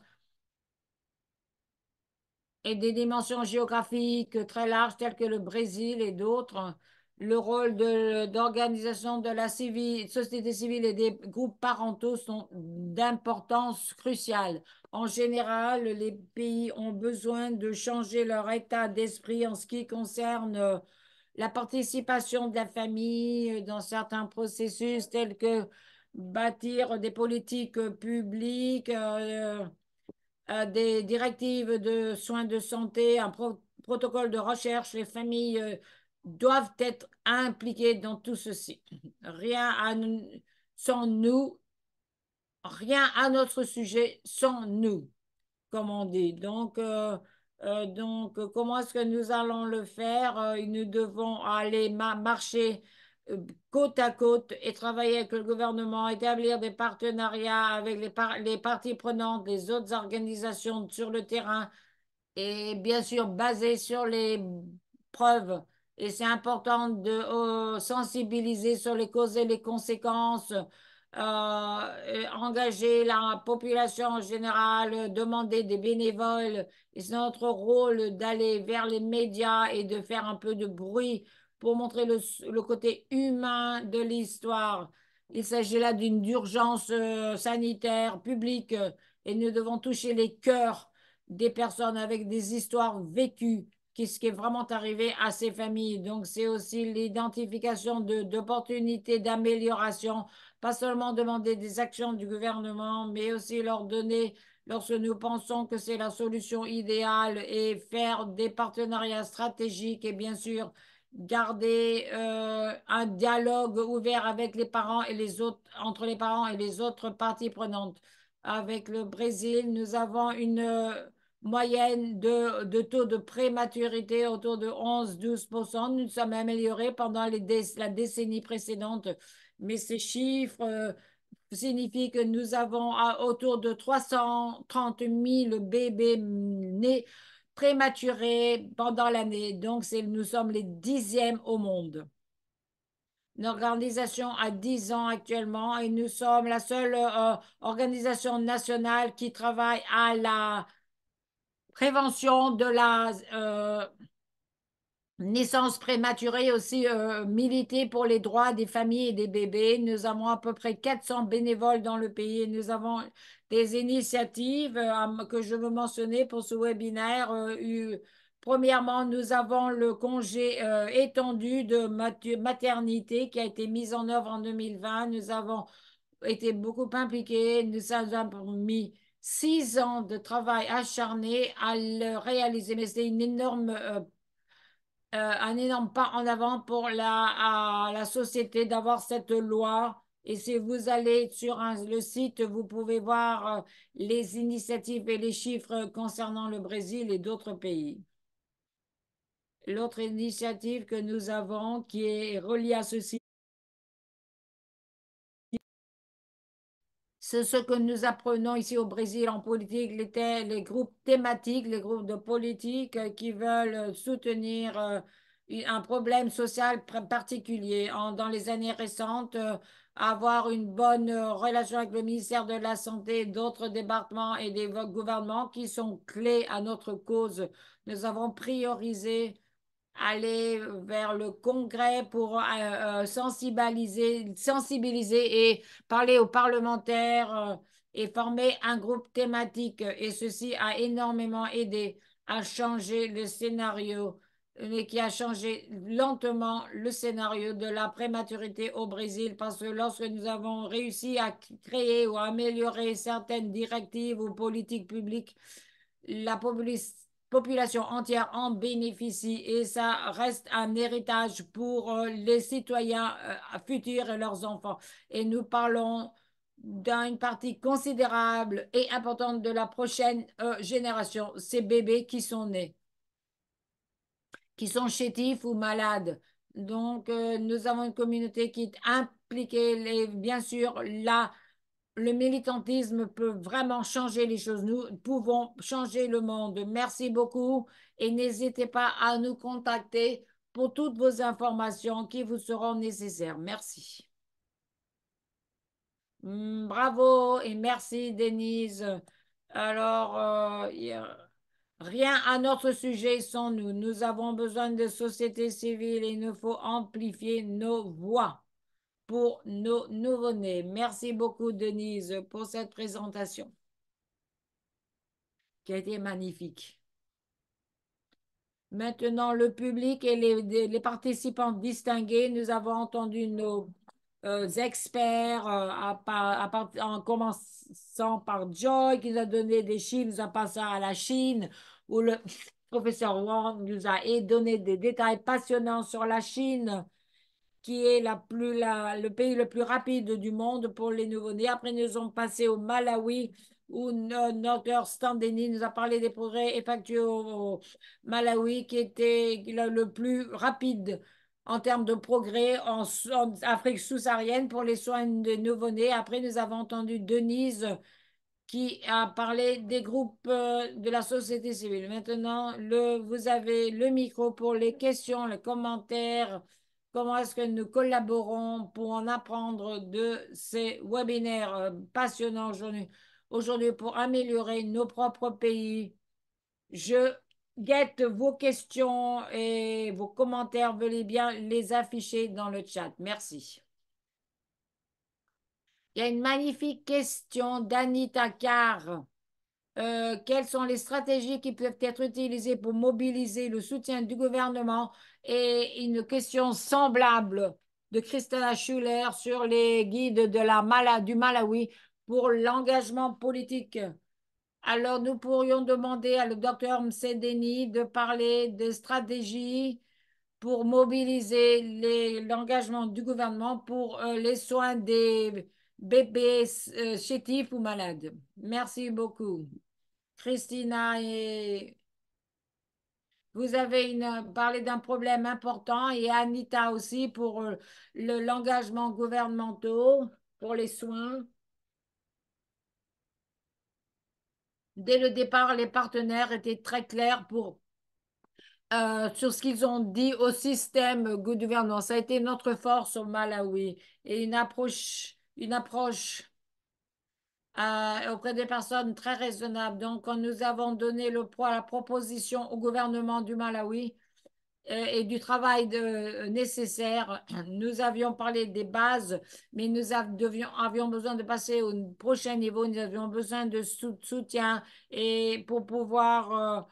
et des dimensions géographiques très larges telles que le Brésil et d'autres, le rôle d'organisation de, la société civile et des groupes parentaux sont d'importance cruciale. En général, les pays ont besoin de changer leur état d'esprit en ce qui concerne euh, la participation de la famille euh, dans certains processus tels que bâtir des politiques publiques, euh, des directives de soins de santé, un protocole de recherche. Les familles doivent être impliqués dans tout ceci. Rien à sans nous, rien à notre sujet sans nous, comme on dit. Donc, euh, euh, donc comment est-ce que nous allons le faire euh, Nous devons aller marcher côte à côte et travailler avec le gouvernement, établir des partenariats avec les, parties prenantes, les autres organisations sur le terrain et bien sûr basé sur les preuves et c'est important de euh, sensibiliser sur les causes et les conséquences, euh, engager la population en général, demander des bénévoles. C'est notre rôle d'aller vers les médias et de faire un peu de bruit pour montrer le, côté humain de l'histoire. Il s'agit là d'une urgence euh, sanitaire publique et nous devons toucher les cœurs des personnes avec des histoires vécues ce qui est vraiment arrivé à ces familles. Donc, c'est aussi l'identification d'opportunités d'amélioration, pas seulement demander des actions du gouvernement, mais aussi leur donner, lorsque nous pensons que c'est la solution idéale, et faire des partenariats stratégiques et bien sûr garder euh, un dialogue ouvert avec les parents et les autres, entre les parents et les autres parties prenantes. Avec le Brésil, nous avons une moyenne de, taux de prématurité autour de 11-12 Nous sommes améliorés pendant les la décennie précédente, mais ces chiffres euh, signifient que nous avons autour de 330 000 bébés nés prématurés pendant l'année. Donc, nous sommes les dixièmes au monde. L'organisation a 10 ans actuellement et nous sommes la seule euh, organisation nationale qui travaille à la prévention de la euh, naissance prématurée, aussi euh, militer pour les droits des familles et des bébés. Nous avons à peu près 400 bénévoles dans le pays. Nous avons des initiatives euh, que je veux mentionner pour ce webinaire. Premièrement, nous avons le congé étendu de maternité qui a été mis en œuvre en 2020. Nous avons été beaucoup impliqués. Nous avons mis six ans de travail acharné à le réaliser, mais c'est une énorme, euh, euh, un énorme pas en avant pour la, la société d'avoir cette loi. Et si vous allez sur le site, vous pouvez voir euh, les initiatives et les chiffres concernant le Brésil et d'autres pays. L'autre initiative que nous avons qui est reliée à ceci, C'est ce que nous apprenons ici au Brésil en politique, les, les groupes thématiques, les groupes de politique euh, qui veulent euh, soutenir euh, un problème social particulier. dans les années récentes, avoir une bonne relation avec le ministère de la Santé, d'autres départements et des gouvernements qui sont clés à notre cause. Nous avons priorisé aller vers le congrès pour euh, euh, sensibiliser, sensibiliser et parler aux parlementaires euh, et former un groupe thématique. Et ceci a énormément aidé à changer le scénario, mais qui a changé lentement le scénario de la prématurité au Brésil, parce que lorsque nous avons réussi à créer ou à améliorer certaines directives ou politiques publiques, la population population entière en bénéficie et ça reste un héritage pour euh, les citoyens euh, futurs et leurs enfants. Et nous parlons d'une partie considérable et importante de la prochaine euh, génération, ces bébés qui sont nés, qui sont chétifs ou malades. Donc, nous avons une communauté qui est impliquée, les, bien sûr, la le militantisme peut vraiment changer les choses. Nous pouvons changer le monde. Merci beaucoup et n'hésitez pas à nous contacter pour toutes vos informations qui vous seront nécessaires. Merci. Hmm, bravo et merci Denise. Alors, euh, rien à notre sujet sans nous. Nous avons besoin de société civile et il nous faut amplifier nos voix pour nos nouveau-nés. Merci beaucoup, Denise, pour cette présentation qui a été magnifique. Maintenant, le public et les, les participants distingués, nous avons entendu nos euh, experts, euh, à, en commençant par Joy, qui nous a donné des chiffres, nous a passé à la Chine, où le professeur Wang nous a donné des détails passionnants sur la Chine qui est la plus, le pays le plus rapide du monde pour les nouveau-nés. Après, nous sommes passé au Malawi, où notre Standeni nous a parlé des progrès effectués au, Malawi, qui était le plus rapide en termes de progrès en, Afrique Afrique saharienne pour les soins des nouveau-nés. Après, nous avons entendu Denise qui a parlé des groupes euh, de la société civile. Maintenant, le, vous avez le micro pour les questions, les commentaires, comment est-ce que nous collaborons pour en apprendre de ces webinaires euh, passionnants aujourd'hui pour améliorer nos propres pays. Je guette vos questions et vos commentaires. Veuillez bien les afficher dans le chat. Merci. Il y a une magnifique question d'Anita Carr. Euh, quelles sont les stratégies qui peuvent être utilisées pour mobiliser le soutien du gouvernement et une question semblable de Christina Schuller sur les guides du Malawi pour l'engagement politique. Alors, nous pourrions demander à le docteur Mcedeni de parler des stratégies pour mobiliser l'engagement du gouvernement pour euh, les soins des bébés euh, chétifs ou malades. Merci beaucoup. Christina, et vous avez parlé d'un problème important et Anita aussi pour euh, l'engagement gouvernementaux, gouvernemental pour les soins. Dès le départ, les partenaires étaient très clairs pour, euh, sur ce qu'ils ont dit au système gouvernement. Ça a été notre force au Malawi et une approche, une approche euh, auprès des personnes très raisonnables. Donc, nous avons donné le poids à la proposition au gouvernement du Malawi euh, et, du travail euh, nécessaire. Nous avions parlé des bases, mais nous avions besoin de passer au prochain niveau. Nous avions besoin de soutien et pour pouvoir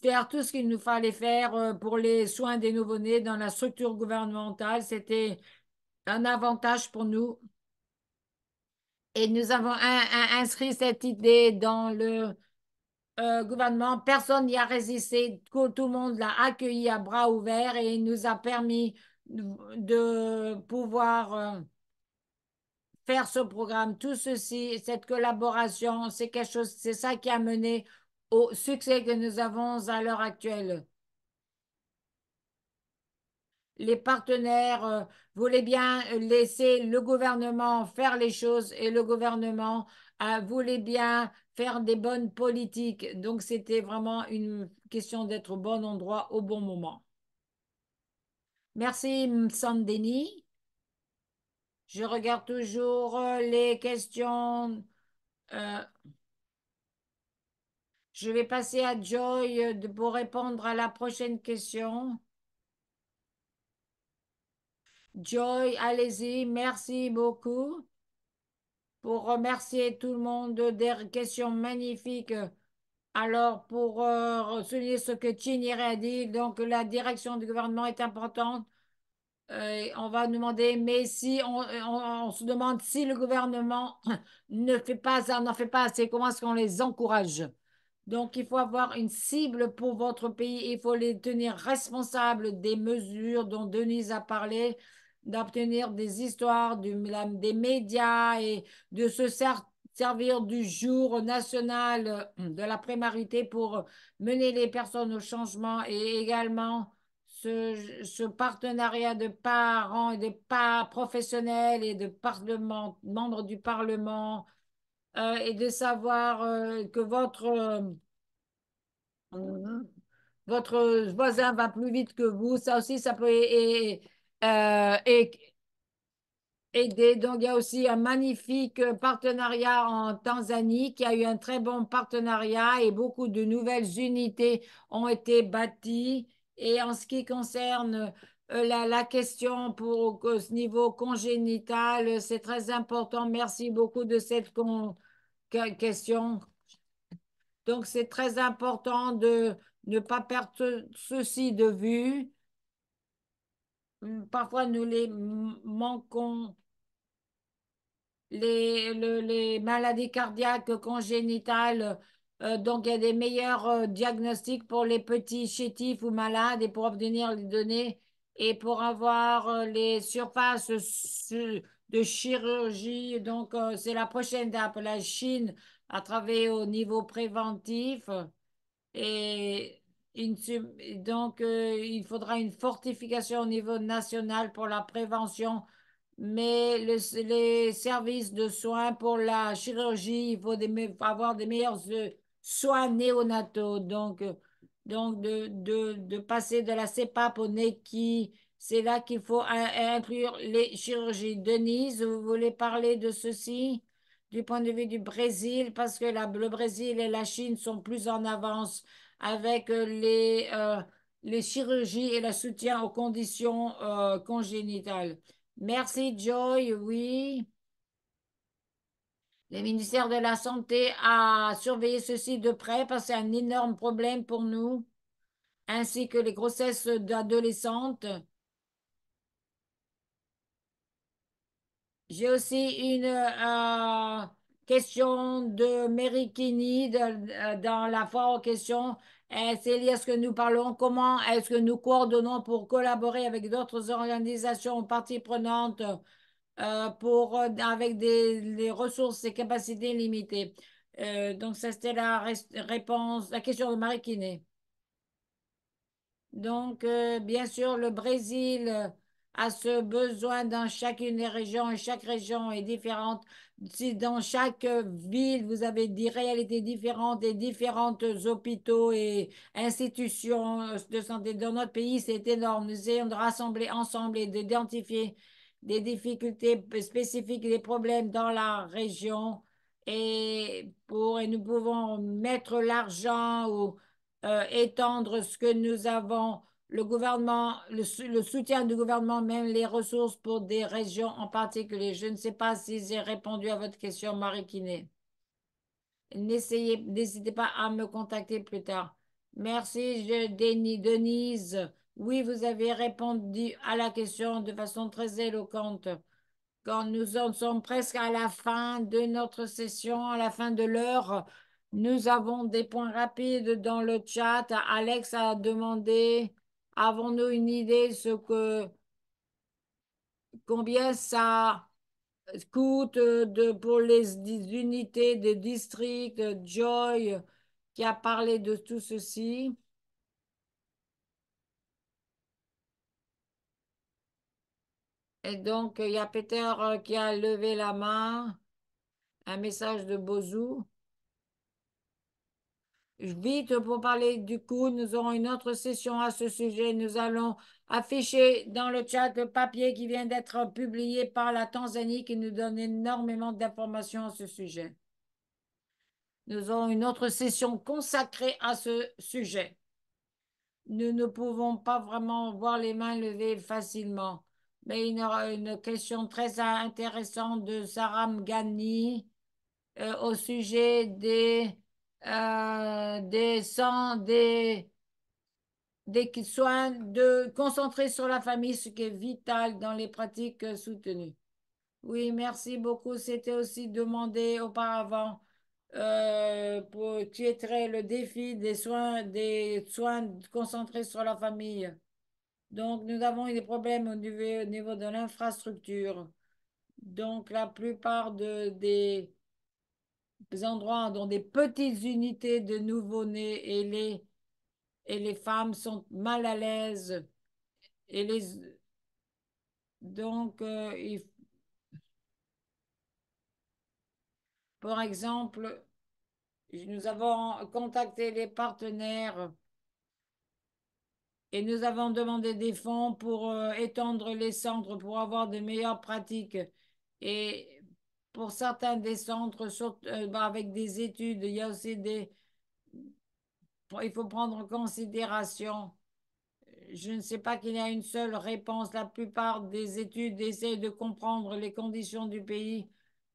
faire tout ce qu'il nous fallait faire pour les soins des nouveau-nés dans la structure gouvernementale. C'était un avantage pour nous et nous avons inscrit cette idée dans le euh, gouvernement. Personne n'y a résisté. Tout, le monde l'a accueilli à bras ouverts et nous a permis de, pouvoir euh, faire ce programme. Tout ceci, cette collaboration, c'est quelque chose, c'est ça qui a mené au succès que nous avons à l'heure actuelle les partenaires euh, voulaient bien laisser le gouvernement faire les choses et le gouvernement euh, voulait bien faire des bonnes politiques. Donc, c'était vraiment une question d'être au bon endroit au bon moment. Merci, Sandeni. Je regarde toujours euh, les questions. je vais passer à Joy pour répondre à la prochaine question. Joy, allez-y, merci beaucoup pour remercier tout le monde des questions magnifiques. Alors, pour euh, souligner ce que Chinir a dit, donc la direction du gouvernement est importante. Euh, on va demander, mais si on, se demande si le gouvernement ne fait pas ça, n'en fait pas assez, comment est-ce qu'on les encourage Donc, il faut avoir une cible pour votre pays, il faut les tenir responsables des mesures dont Denise a parlé, d'obtenir des histoires du, des médias et de se servir du jour national euh, de la primarité pour mener les personnes au changement et également ce, ce partenariat de parents et de pas professionnels et de parlement, membres du Parlement euh, et de savoir euh, que votre, votre voisin va plus vite que vous. Ça aussi, ça peut... être et, euh, et, donc, il y a aussi un magnifique euh, partenariat en Tanzanie qui a eu un très bon partenariat et beaucoup de nouvelles unités ont été bâties. Et en ce qui concerne euh, la, question pour ce niveau congénital, c'est très important. Merci beaucoup de cette question. Donc, c'est très important de ne pas perdre ceci de vue parfois nous les manquons. Les, les maladies cardiaques congénitales, euh, donc il y a des meilleurs euh, diagnostics pour les petits chétifs ou malades et pour obtenir les données et pour avoir euh, les surfaces de chirurgie. Donc c'est la prochaine étape, la Chine à travaillé au niveau préventif et donc, euh, il faudra une fortification au niveau national pour la prévention, mais les services de soins pour la chirurgie, il faut avoir des meilleurs euh, soins néonataux. Donc, euh, donc de, de, de passer de la CEPAP au NECI, c'est là qu'il faut inclure les chirurgies. Denise, vous voulez parler de ceci du point de vue du Brésil, parce que le Brésil et la Chine sont plus en avance avec euh, les, euh, les chirurgies et le soutien aux conditions euh, congénitales. Merci Joy, oui. Le ministère de la Santé a surveillé ceci de près parce que c'est un énorme problème pour nous, ainsi que les grossesses d'adolescentes. J'ai aussi une question de Mary euh, dans la foire aux questions. Euh, est-ce que nous parlons Comment est-ce que nous coordonnons pour collaborer avec d'autres organisations parties prenantes euh, pour, avec des, ressources et capacités limitées Donc, ça, c'était la réponse, la question de Marie Donc, bien sûr, le Brésil à ce besoin dans chacune des régions et chaque région est différente. Si dans chaque ville, vous avez des réalités différentes des différentes hôpitaux et institutions de santé dans notre pays, c'est énorme. Nous essayons de rassembler ensemble et d'identifier des difficultés spécifiques, des problèmes dans la région et, pour, et nous pouvons mettre l'argent ou euh, étendre ce que nous avons le gouvernement, le, soutien du gouvernement, même les ressources pour des régions en particulier. Je ne sais pas si j'ai répondu à votre question, Marie Kiné. n'hésitez pas à me contacter plus tard. Merci, je, Denis, Denise. Oui, vous avez répondu à la question de façon très éloquente. Quand nous en sommes presque à la fin de notre session, à la fin de l'heure, nous avons des points rapides dans le chat. Alex a demandé Avons-nous une idée ce que combien ça coûte pour les unités de district, Joy qui a parlé de tout ceci. Et donc, il y a Peter euh, qui a levé la main, un message de Bozou vite pour parler du coup, Nous aurons une autre session à ce sujet. Nous allons afficher dans le chat le papier qui vient d'être publié par la Tanzanie qui nous donne énormément d'informations à ce sujet. Nous aurons une autre session consacrée à ce sujet. Nous ne pouvons pas vraiment voir les mains levées facilement. Mais il y aura une question très intéressante de Saram Ghani euh, au sujet des euh, des, soins de concentrer sur la famille, ce qui est vital dans les pratiques euh, soutenues. Oui, merci beaucoup. C'était aussi demandé auparavant euh, pour étais le défi des soins, des soins concentrés sur la famille. Donc, nous avons des problèmes au niveau, au niveau de l'infrastructure. Donc, la plupart de, des, des endroits dont des petites unités de nouveau-nés et les, et les femmes sont mal à l'aise. Et les, donc, euh, par exemple, nous avons contacté les partenaires et nous avons demandé des fonds pour euh, étendre les centres pour avoir de meilleures pratiques. Et pour certains des centres euh, ben, avec des études. Il y a aussi des... Il faut prendre en considération. Je ne sais pas qu'il y a une seule réponse. La plupart des études essaient de comprendre les conditions du pays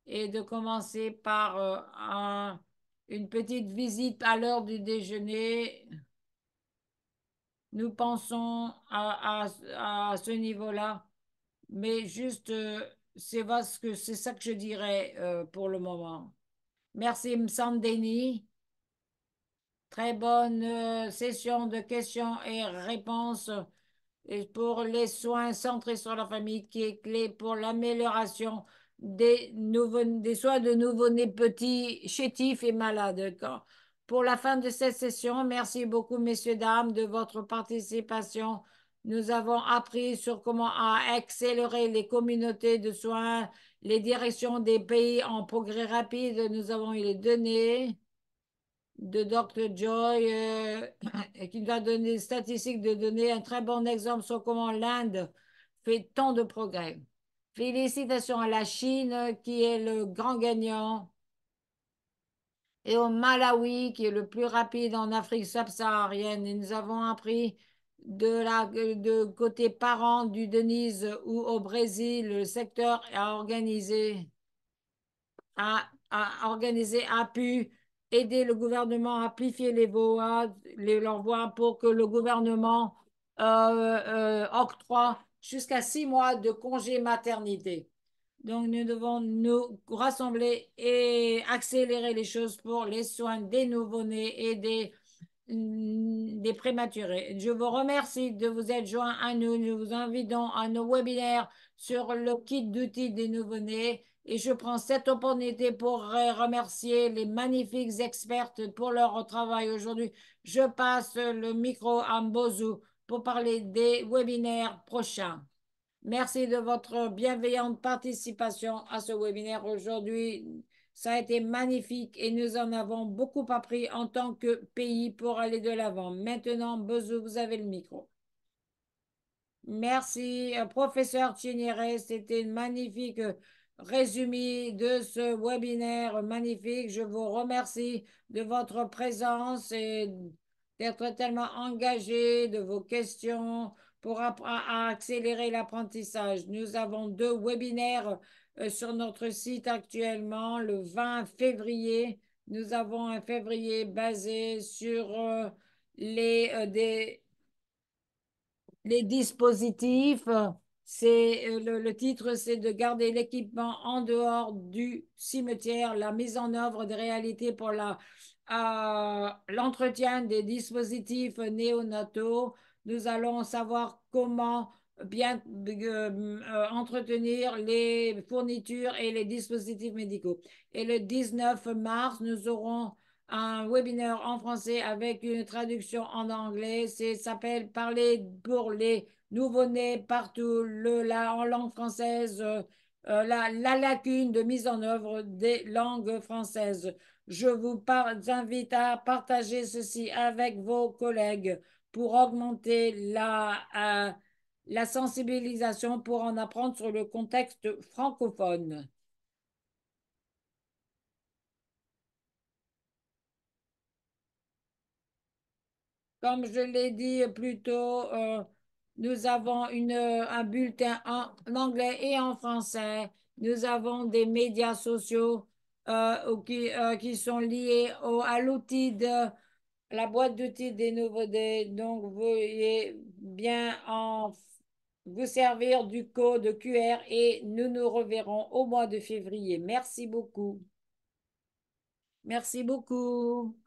et de commencer par euh, une petite visite à l'heure du déjeuner. Nous pensons à, à, à ce niveau-là, mais juste... Euh, c'est que c'est ça que je dirais euh, pour le moment. Merci Denis Très bonne euh, session de questions et réponses pour les soins centrés sur la famille qui est clé pour l'amélioration des, des, soins de nouveau-nés petits, chétifs et malades. Pour la fin de cette session, merci beaucoup messieurs, dames, de votre participation. Nous avons appris sur comment accélérer les communautés de soins, les directions des pays en progrès rapide. Nous avons eu les données de Dr. Joy euh, qui nous a donné des statistiques de données, un très bon exemple sur comment l'Inde fait tant de progrès. Félicitations à la Chine qui est le grand gagnant et au Malawi qui est le plus rapide en Afrique subsaharienne. Et nous avons appris de côté parent du Denise ou au Brésil, le secteur a organisé, a, a, organisé, a pu aider le gouvernement à amplifier les voix, les, leurs voix pour que le gouvernement euh, euh, octroie jusqu'à six mois de congé maternité. Donc, nous devons nous rassembler et accélérer les choses pour les soins des nouveau-nés et des des prématurés. Je vous remercie de vous être joints à nous. Nous vous invitons à nos webinaires sur le kit d'outils des nouveaux nés et je prends cette opportunité pour remercier les magnifiques expertes pour leur travail aujourd'hui. Je passe le micro à Mbozou pour parler des webinaires prochains. Merci de votre bienveillante participation à ce webinaire aujourd'hui ça a été magnifique et nous en avons beaucoup appris en tant que pays pour aller de l'avant. Maintenant, vous avez le micro. Merci, euh, professeur Chinere. C'était une magnifique euh, résumé de ce webinaire magnifique. Je vous remercie de votre présence et d'être tellement engagé, de vos questions pour accélérer l'apprentissage. Nous avons deux webinaires euh, sur notre site actuellement. Le 20 février, nous avons un février basé sur euh, les, euh, des, les dispositifs. C'est le, titre, c'est de garder l'équipement en dehors du cimetière, la mise en œuvre des réalités pour la l'entretien des dispositifs néonataux. Nous allons savoir comment bien euh, entretenir les fournitures et les dispositifs médicaux. Et le 19 mars, nous aurons un webinaire en français avec une traduction en anglais. C'est s'appelle Parler pour les nouveau-nés partout le, la, en langue française, euh, la, lacune de mise en œuvre des langues françaises. Je vous invite à partager ceci avec vos collègues pour augmenter la... Euh, la sensibilisation pour en apprendre sur le contexte francophone. Comme je l'ai dit plus tôt, euh, nous avons une, euh, un bulletin en, anglais et en français. Nous avons des médias sociaux euh, qui, qui, sont liés au, à l'outil de la boîte d'outils des nouveautés. Donc, veuillez bien en vous servir du code QR et nous nous reverrons au mois de février. Merci beaucoup. Merci beaucoup.